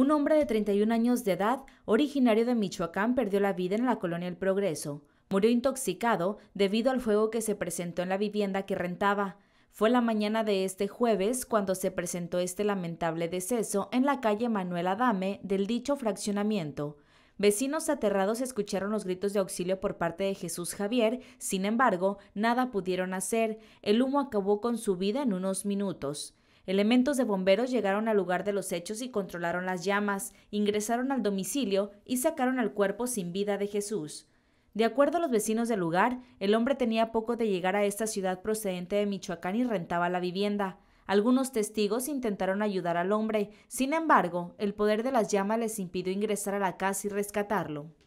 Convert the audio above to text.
Un hombre de 31 años de edad, originario de Michoacán, perdió la vida en la colonia El Progreso. Murió intoxicado debido al fuego que se presentó en la vivienda que rentaba. Fue la mañana de este jueves cuando se presentó este lamentable deceso en la calle Manuel Adame del dicho fraccionamiento. Vecinos aterrados escucharon los gritos de auxilio por parte de Jesús Javier, sin embargo, nada pudieron hacer. El humo acabó con su vida en unos minutos. Elementos de bomberos llegaron al lugar de los hechos y controlaron las llamas, ingresaron al domicilio y sacaron al cuerpo sin vida de Jesús. De acuerdo a los vecinos del lugar, el hombre tenía poco de llegar a esta ciudad procedente de Michoacán y rentaba la vivienda. Algunos testigos intentaron ayudar al hombre, sin embargo, el poder de las llamas les impidió ingresar a la casa y rescatarlo.